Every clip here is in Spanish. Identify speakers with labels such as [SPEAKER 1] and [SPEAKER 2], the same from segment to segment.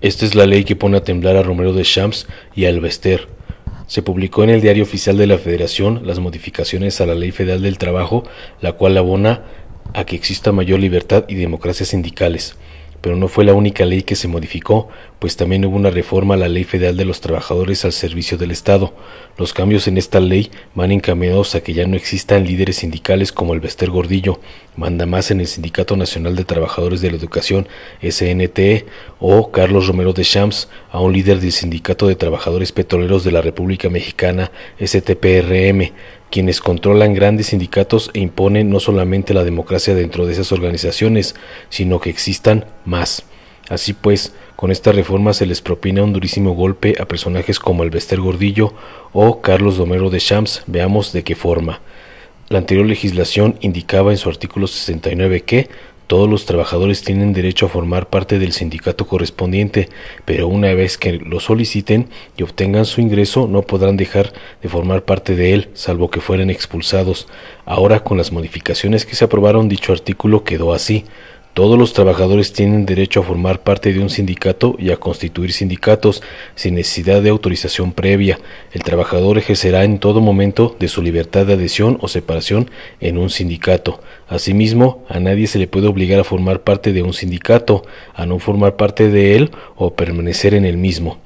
[SPEAKER 1] Esta es la ley que pone a temblar a Romero de Champs y a Elbester. Se publicó en el Diario Oficial de la Federación las modificaciones a la Ley Federal del Trabajo, la cual abona a que exista mayor libertad y democracia sindicales pero no fue la única ley que se modificó, pues también hubo una reforma a la Ley Federal de los Trabajadores al Servicio del Estado. Los cambios en esta ley van encaminados a que ya no existan líderes sindicales como el Bester Gordillo, manda más en el Sindicato Nacional de Trabajadores de la Educación, SNTE, o Carlos Romero de Champs, a un líder del Sindicato de Trabajadores Petroleros de la República Mexicana, STPRM, quienes controlan grandes sindicatos e imponen no solamente la democracia dentro de esas organizaciones, sino que existan más. Así pues, con esta reforma se les propina un durísimo golpe a personajes como el Gordillo o Carlos Domero de Champs, veamos de qué forma. La anterior legislación indicaba en su artículo 69 que todos los trabajadores tienen derecho a formar parte del sindicato correspondiente, pero una vez que lo soliciten y obtengan su ingreso no podrán dejar de formar parte de él, salvo que fueran expulsados. Ahora con las modificaciones que se aprobaron dicho artículo quedó así. Todos los trabajadores tienen derecho a formar parte de un sindicato y a constituir sindicatos sin necesidad de autorización previa. El trabajador ejercerá en todo momento de su libertad de adhesión o separación en un sindicato. Asimismo, a nadie se le puede obligar a formar parte de un sindicato, a no formar parte de él o permanecer en el mismo.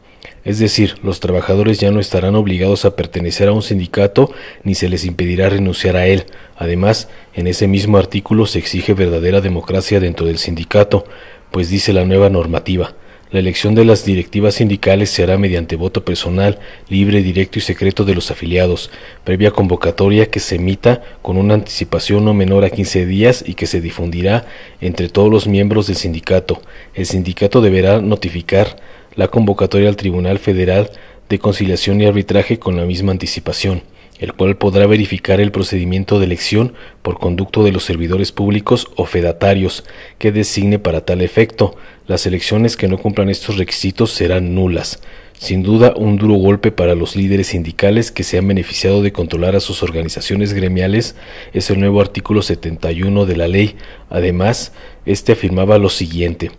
[SPEAKER 1] Es decir, los trabajadores ya no estarán obligados a pertenecer a un sindicato ni se les impedirá renunciar a él. Además, en ese mismo artículo se exige verdadera democracia dentro del sindicato, pues dice la nueva normativa. La elección de las directivas sindicales se hará mediante voto personal, libre, directo y secreto de los afiliados, previa convocatoria que se emita con una anticipación no menor a 15 días y que se difundirá entre todos los miembros del sindicato. El sindicato deberá notificar la convocatoria al Tribunal Federal de Conciliación y Arbitraje con la misma anticipación, el cual podrá verificar el procedimiento de elección por conducto de los servidores públicos o fedatarios que designe para tal efecto. Las elecciones que no cumplan estos requisitos serán nulas. Sin duda, un duro golpe para los líderes sindicales que se han beneficiado de controlar a sus organizaciones gremiales es el nuevo artículo 71 de la ley. Además, este afirmaba lo siguiente.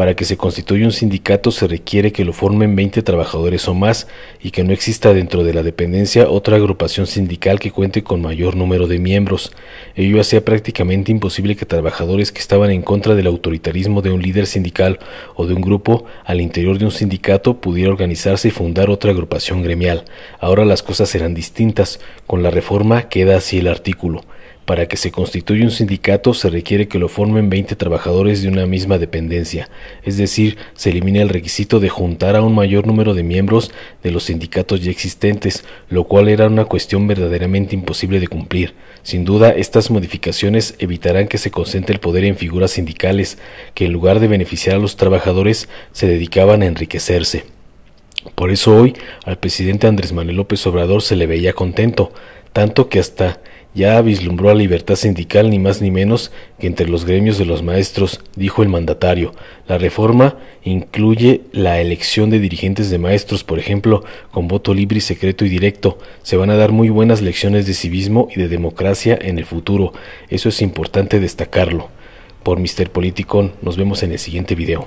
[SPEAKER 1] Para que se constituya un sindicato se requiere que lo formen 20 trabajadores o más y que no exista dentro de la dependencia otra agrupación sindical que cuente con mayor número de miembros. Ello hacía prácticamente imposible que trabajadores que estaban en contra del autoritarismo de un líder sindical o de un grupo al interior de un sindicato pudiera organizarse y fundar otra agrupación gremial. Ahora las cosas serán distintas. Con la reforma queda así el artículo. Para que se constituya un sindicato se requiere que lo formen 20 trabajadores de una misma dependencia, es decir, se elimina el requisito de juntar a un mayor número de miembros de los sindicatos ya existentes, lo cual era una cuestión verdaderamente imposible de cumplir. Sin duda, estas modificaciones evitarán que se concentre el poder en figuras sindicales, que en lugar de beneficiar a los trabajadores, se dedicaban a enriquecerse. Por eso hoy al presidente Andrés Manuel López Obrador se le veía contento, tanto que hasta ya vislumbró la libertad sindical ni más ni menos que entre los gremios de los maestros, dijo el mandatario. La reforma incluye la elección de dirigentes de maestros, por ejemplo, con voto libre y secreto y directo. Se van a dar muy buenas lecciones de civismo y de democracia en el futuro. Eso es importante destacarlo. Por Mister Politicon, nos vemos en el siguiente video.